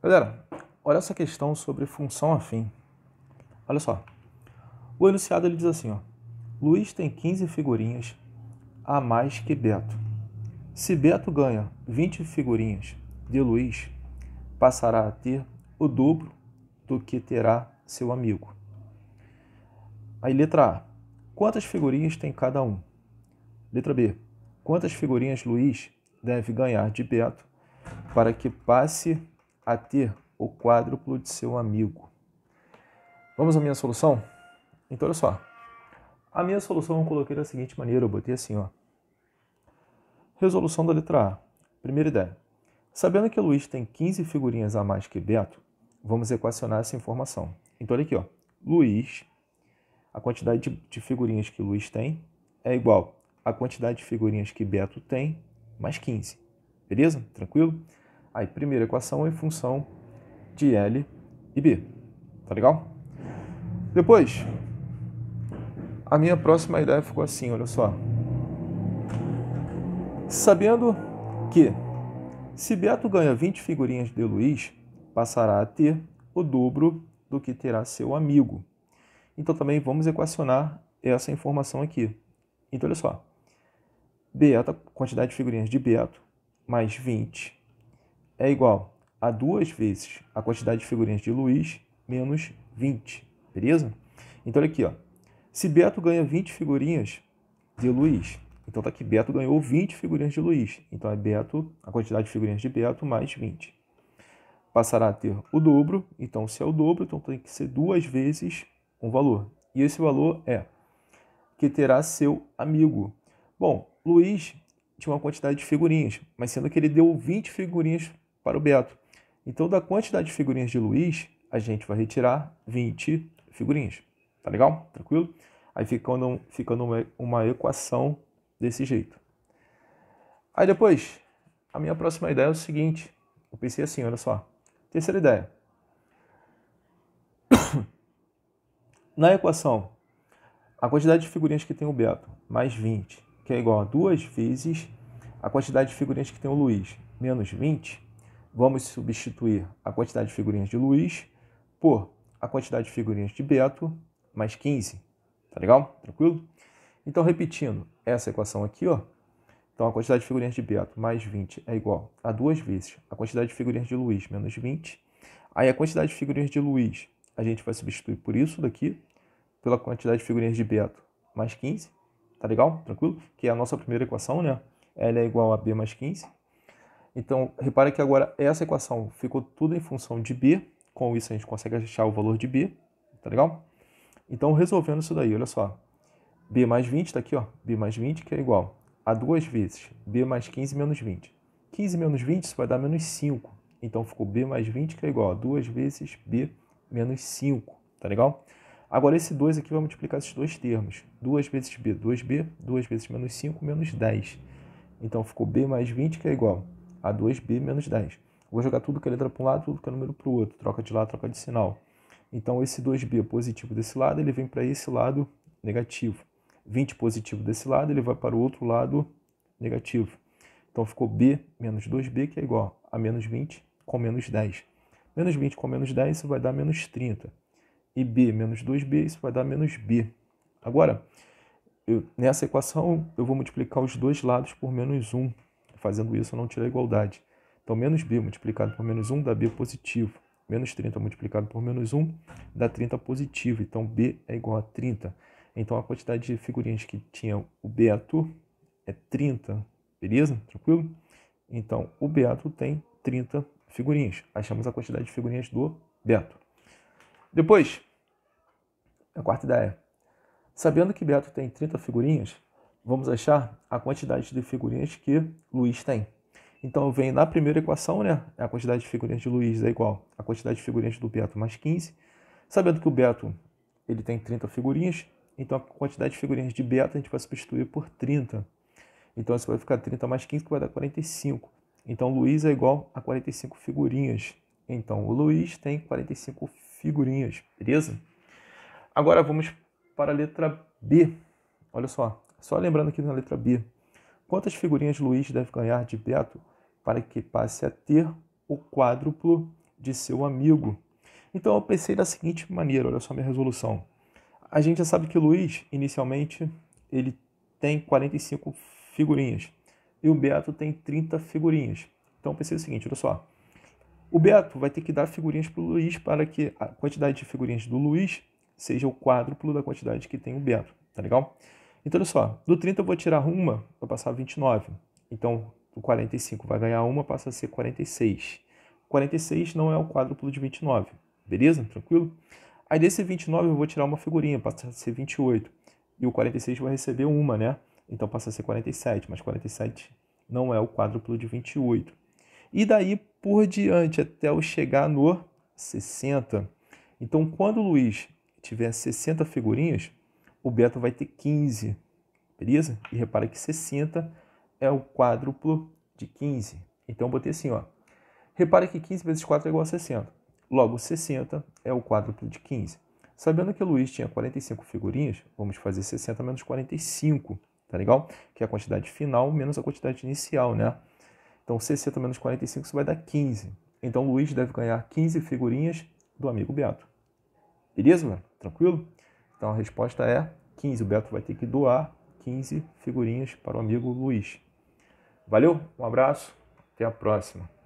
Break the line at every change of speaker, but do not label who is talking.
Galera, olha essa questão sobre função afim. Olha só. O enunciado ele diz assim, ó: Luiz tem 15 figurinhas a mais que Beto. Se Beto ganha 20 figurinhas de Luiz, passará a ter o dobro do que terá seu amigo. Aí letra A. Quantas figurinhas tem cada um? Letra B. Quantas figurinhas Luiz deve ganhar de Beto para que passe a ter o quádruplo de seu amigo. Vamos à minha solução? Então, olha só. A minha solução eu coloquei da seguinte maneira, eu botei assim, ó. Resolução da letra A. Primeira ideia. Sabendo que Luiz tem 15 figurinhas a mais que Beto, vamos equacionar essa informação. Então, olha aqui, ó. Luiz, a quantidade de, de figurinhas que Luiz tem é igual à quantidade de figurinhas que Beto tem, mais 15. Beleza? Tranquilo? a primeira equação é função de L e B. Tá legal? Depois, a minha próxima ideia ficou assim, olha só. Sabendo que se Beto ganha 20 figurinhas de Luiz, passará a ter o dobro do que terá seu amigo. Então também vamos equacionar essa informação aqui. Então olha só. Beto, quantidade de figurinhas de Beto, mais 20 é igual a duas vezes a quantidade de figurinhas de Luiz menos 20, beleza? Então, olha aqui, ó. se Beto ganha 20 figurinhas de Luiz, então tá aqui, Beto ganhou 20 figurinhas de Luiz. Então é Beto, a quantidade de figurinhas de Beto mais 20. Passará a ter o dobro, então se é o dobro, então tem que ser duas vezes um valor. E esse valor é que terá seu amigo. Bom, Luiz tinha uma quantidade de figurinhas, mas sendo que ele deu 20 figurinhas para o Beto. Então, da quantidade de figurinhas de Luiz, a gente vai retirar 20 figurinhas. Tá legal? Tranquilo? Aí ficando, ficando uma, uma equação desse jeito. Aí depois, a minha próxima ideia é o seguinte. Eu pensei assim, olha só. Terceira ideia. Na equação, a quantidade de figurinhas que tem o Beto, mais 20, que é igual a duas vezes a quantidade de figurinhas que tem o Luiz, menos 20, vamos substituir a quantidade de figurinhas de Luiz por a quantidade de figurinhas de Beto mais 15. Tá legal? Tranquilo? Então, repetindo essa equação aqui, ó. Então, a quantidade de figurinhas de Beto mais 20 é igual a duas vezes a quantidade de figurinhas de Luiz menos 20. Aí, a quantidade de figurinhas de Luiz a gente vai substituir por isso daqui, pela quantidade de figurinhas de Beto mais 15. Tá legal? Tranquilo? Que é a nossa primeira equação, né? L é igual a B mais 15. Então, repare que agora essa equação ficou tudo em função de b, com isso a gente consegue achar o valor de b, tá legal? Então, resolvendo isso daí, olha só. b mais 20 está aqui, ó, b mais 20 que é igual a 2 vezes b mais 15 menos 20. 15 menos 20 isso vai dar menos 5. Então, ficou b mais 20 que é igual a 2 vezes b menos 5, tá legal? Agora, esse 2 aqui vai multiplicar esses dois termos. 2 vezes b, 2b, 2 vezes menos 5, menos 10. Então, ficou b mais 20 que é igual a a2B menos 10. Vou jogar tudo que é letra para um lado, tudo que é número para o outro. Troca de lado, troca de sinal. Então, esse 2B positivo desse lado, ele vem para esse lado negativo. 20 positivo desse lado, ele vai para o outro lado negativo. Então, ficou B menos 2B, que é igual a menos 20 com menos 10. Menos 20 com menos 10, isso vai dar menos 30. E B menos 2B, isso vai dar menos B. Agora, eu, nessa equação, eu vou multiplicar os dois lados por menos 1. Fazendo isso, eu não tiro a igualdade. Então, menos b multiplicado por menos 1 dá b positivo. Menos 30 multiplicado por menos 1 dá 30 positivo. Então, b é igual a 30. Então, a quantidade de figurinhas que tinha o Beato é 30. Beleza? Tranquilo? Então, o Beato tem 30 figurinhas. Achamos a quantidade de figurinhas do Beto. Depois, a quarta ideia. Sabendo que Beto tem 30 figurinhas, vamos achar a quantidade de figurinhas que Luiz tem. Então eu venho na primeira equação, né? A quantidade de figurinhas de Luiz é igual à quantidade de figurinhas do Beto mais 15. Sabendo que o Beto ele tem 30 figurinhas, então a quantidade de figurinhas de Beto a gente vai substituir por 30. Então isso vai ficar 30 mais 15 que vai dar 45. Então Luiz é igual a 45 figurinhas. Então o Luiz tem 45 figurinhas, beleza? Agora vamos para a letra B. Olha só, só lembrando aqui na letra B. Quantas figurinhas Luiz deve ganhar de Beto para que passe a ter o quádruplo de seu amigo? Então eu pensei da seguinte maneira, olha só minha resolução. A gente já sabe que Luiz, inicialmente, ele tem 45 figurinhas e o Beto tem 30 figurinhas. Então eu pensei o seguinte, olha só. O Beto vai ter que dar figurinhas para o Luiz para que a quantidade de figurinhas do Luiz seja o quádruplo da quantidade que tem o Beto, tá legal? Então, olha só, do 30 eu vou tirar uma, vou passar 29. Então, o 45 vai ganhar uma, passa a ser 46. 46 não é o quádruplo de 29, beleza? Tranquilo? Aí desse 29 eu vou tirar uma figurinha, passa a ser 28. E o 46 vai receber uma, né? Então passa a ser 47, mas 47 não é o quádruplo de 28. E daí por diante, até eu chegar no 60. Então, quando o Luiz tiver 60 figurinhas, o beta vai ter 15, beleza? E repara que 60 é o quádruplo de 15. Então, eu botei assim, ó. Repara que 15 vezes 4 é igual a 60. Logo, 60 é o quádruplo de 15. Sabendo que o Luiz tinha 45 figurinhas, vamos fazer 60 menos 45, tá legal? Que é a quantidade final menos a quantidade inicial, né? Então, 60 menos 45 isso vai dar 15. Então, o Luiz deve ganhar 15 figurinhas do amigo Beto. Beleza, mano? Tranquilo? Então, a resposta é 15 o Beto vai ter que doar 15 figurinhas para o amigo Luiz. Valeu, um abraço, até a próxima.